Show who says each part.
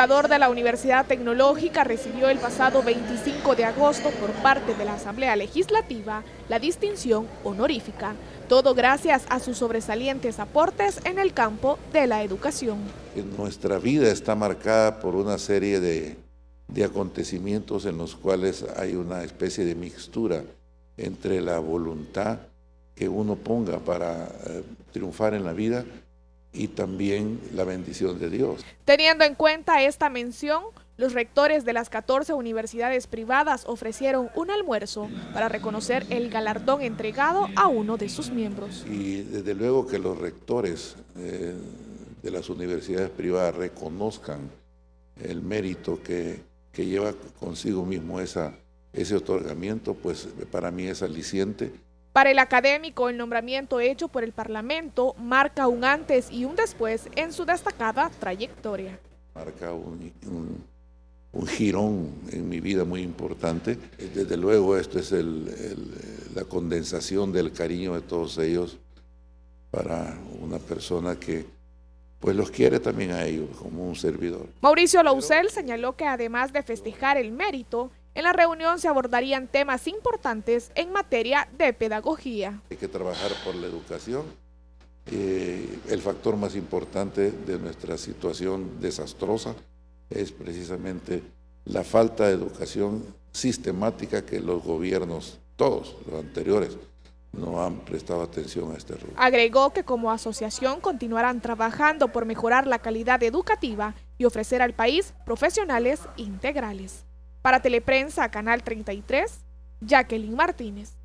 Speaker 1: fundador de la Universidad Tecnológica recibió el pasado 25 de agosto por parte de la Asamblea Legislativa la distinción honorífica, todo gracias a sus sobresalientes aportes en el campo de la educación.
Speaker 2: Nuestra vida está marcada por una serie de, acontecimientos en los cuales hay una especie de mixtura entre la voluntad que uno ponga para eh, triunfar en la vida y también la bendición de Dios.
Speaker 1: Teniendo en cuenta esta mención, los rectores de las 14 universidades privadas ofrecieron un almuerzo para reconocer el galardón entregado a uno de sus miembros.
Speaker 2: Y desde luego que los rectores eh, de las universidades privadas reconozcan el mérito que, lleva consigo mismo ese otorgamiento, pues para mí es aliciente
Speaker 1: para el académico, el nombramiento hecho por el Parlamento marca un antes y un después en su destacada trayectoria.
Speaker 2: Marca un, un, girón en mi vida muy importante. Desde luego esto es la condensación del cariño de todos ellos para una persona que pues los quiere también a ellos como un servidor.
Speaker 1: Mauricio Lausel señaló que además de festejar el mérito, en la reunión se abordarían temas importantes en materia de pedagogía.
Speaker 2: Hay que trabajar por la educación, eh, el factor más importante de nuestra situación desastrosa es precisamente la falta de educación sistemática que los gobiernos, todos los anteriores, no han prestado atención a este rubro.
Speaker 1: Agregó que como asociación continuarán trabajando por mejorar la calidad educativa y ofrecer al país profesionales integrales. Para Teleprensa, Canal 33, Jacqueline Martínez.